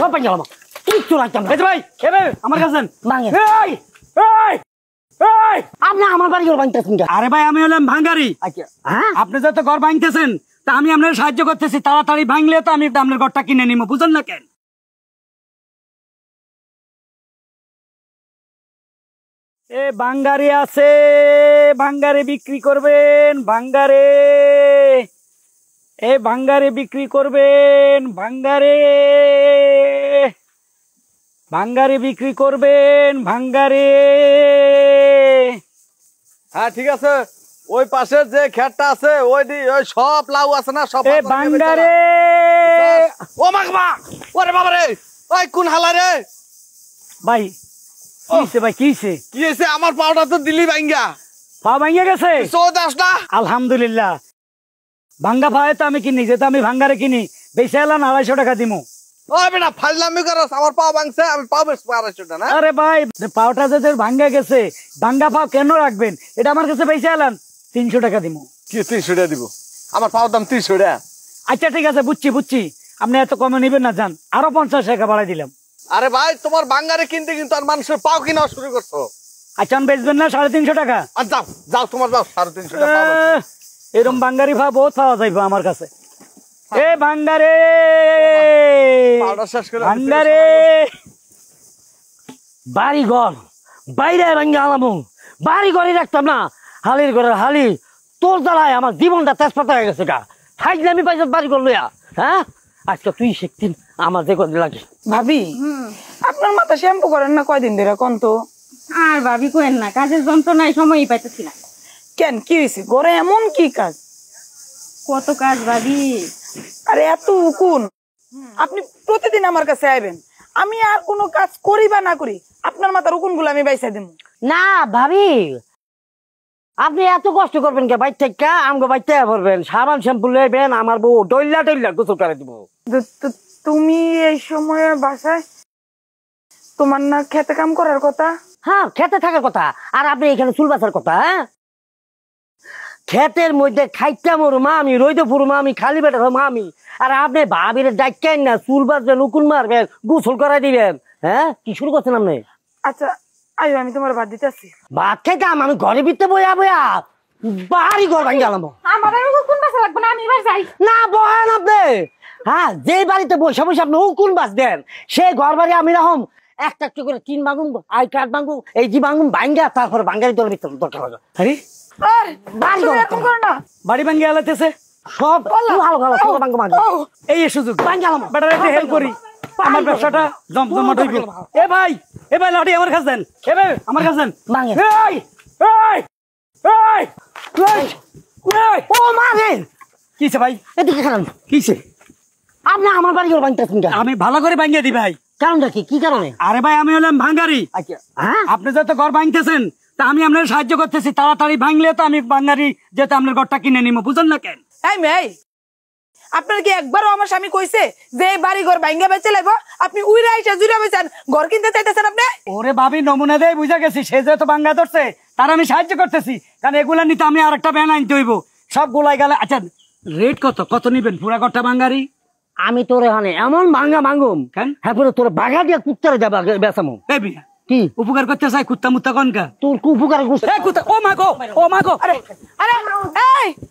সব পাই গেলাম কিচ্ছু লাগতাম না ভাই আমার কাছে আপনি আমার বাড়ি ঘর ভাঙতেছেন আরে ভাই আমি হলাম ভাঙ্গারি আচ্ছা, হ্যাঁ আপনি যত ঘর ভাঙতেছেন তা আমি আপনাকে সাহায্য করতেছি তাড়াতাড়ি ভাঙলে তো আমি আপনার ঘরটা কিনে নিবো বুঝলেন না কেন এ ভাঙ্গারি আছে বাঙ্গারে বিক্রি করবেন ভাঙ্গারে এ বাঙ্গারে বিক্রি করবেন ভাঙ্গারে ভাঙ্গারে বিক্রি করবেন ভাঙ্গারে হ্যাঁ ঠিক আছে ওই পাশে যে খেতটা আছে ওই দি ওই সব লাউ আছে না সব ভাঙ্গারে ও মাগমা ওরে বাবা রে ওই কোন হালা রে ভাই কিছে ভাই কিছে কিছে আমার পাউডার তো দিলি ভাঙ্গা পা ভাঙ্গা গেছে তো দাস আলহামদুলিল্লাহ ভাঙ্গা পায়ে তো আমি কিনি যেহেতু আমি ভাঙ্গারে কিনি বেশি এলাম আড়াইশো টাকা দিমু তিনশো টাকা দিব আমার দাম আচ্ছা, ঠিক আছে বুঝছি বুঝছি আপনি এত কমে না আরো পঞ্চাশ টাকা বাড়াই দিলাম আরে ভাই তোমার কিনতে কিন্তু মানুষের পাও কিনা শুরু করছো আচ্ছা আমি না সাড়ে তিনশো টাকা আর তোমার সাড়ে তিনশো টাকা এরম বাঙ্গারি ভাব বহুত পাওয়া যাইবো আমার কাছে বাড়ি ঘর বাইরে বাড়ি ঘরে রাখতাম না তোর আমার জীবনটা হ্যাঁ? তুই শিখতিন আমার যে কদিন লাগে ভাবি আপনার মাথা শ্যাম্পু করেন না কয়দিন ধরে কন তো আর ভাবি কেন না কাজের যন্ত্রণায় সময় পাইতেছি না কেন কি হয়েছে ঘরে এমন কি কাজ কত কাজ ভাবি আরে এত উকুন আপনি প্রতিদিন আমার কাছে আইবেন আমি আর কোনো কাজ করি বা না করি আপনার মাথার উকুন গুলো আমি বাইসা দিব না ভাবি আপনি এত কষ্ট করবেন কে বাইর থেকে আমগো বাইতে পারবেন সাবান শ্যাম্পু লেবেন আমার বউ ডইলা ডইলা গোসল করে দিব তুমি এই সময়ে বাসায় তোমার না খেতে কাম করার কথা হ্যাঁ খেতে থাকার কথা আর আপনি এখানে চুল বাঁচার কথা হ্যাঁ ক্ষেতের মধ্যে খাইটা মোর মামি রইতে মা মামি খালি বেটার মামি আর আপনি ভাবির ডাক্তার না চুল বাঁচবেন উকুন মারবেন গোসল করাই দিবেন হ্যাঁ কি শুরু করছেন আপনি আচ্ছা আয়ো আমি তোমার বাদ দিতে আসছি বাদ খেতাম আমি ঘরে বিতে বইয়া বইয়া বাড়ি ঘর ভাঙি গেলাম আমার কোন লাগবে না আমি বহেন আপনি হ্যাঁ যে বাড়িতে বসে বসে আপনি উকুন বাস সে ঘর বাড়ি আমি রাখুন একটা একটু করে টিন ভাঙুম আই কাঠ ভাঙুম এই জি ভাঙুম ভাঙ্গা তারপর ভাঙ্গারি দলের ভিতরে দরকার হবে বাড়ি ভাঙ্গি সব ভালো ভালো এই সুযোগ করি কিছে ভাই কিছে আমার আমি ভালো করে ভাঙিয়ে দিই ভাই কারণটা কি কি কারণে আরে ভাই আমি হলাম ভাঙ্গারি আচ্ছা। হ্যাঁ? আপনি যাতে ঘর ভাঙতেছেন তা আমি আপনার সাহায্য করতেছি তাড়াতাড়ি ভাঙলে তো আমি বাঙ্গারি যেতে আপনার ঘরটা কিনে নিবো বুঝেন না কেন ভাই আপনার কি একবারও আমার স্বামী কইছে যে বাড়ি ঘর ভাঙ্গে বেঁচে লাগবো আপনি উইরা এসে জুড়ে বেছেন ঘর কিনতে চাইতেছেন আপনি ওরে ভাবি নমুনা দেয় বুঝা গেছি সে যেহেতু ভাঙ্গা ধরছে তার আমি সাহায্য করতেছি কারণ এগুলা নিতে আমি আর একটা ব্যান আনতে হইব সব গোলাই গেলে আচ্ছা রেট কত কত নিবেন পুরা ঘরটা ভাঙ্গারি আমি তোর এখানে এমন ভাঙ্গা ভাঙ্গুম হ্যাঁ পুরো তোর বাঘা দিয়ে কুত্তারে যাবা বেসামো বেবিয়া কি উপকার করতে চাই কুত্তা মুত্তা কনকা তোর উপকার করছে কুত্তা ও মাগো ও মাগো আরে আরে এই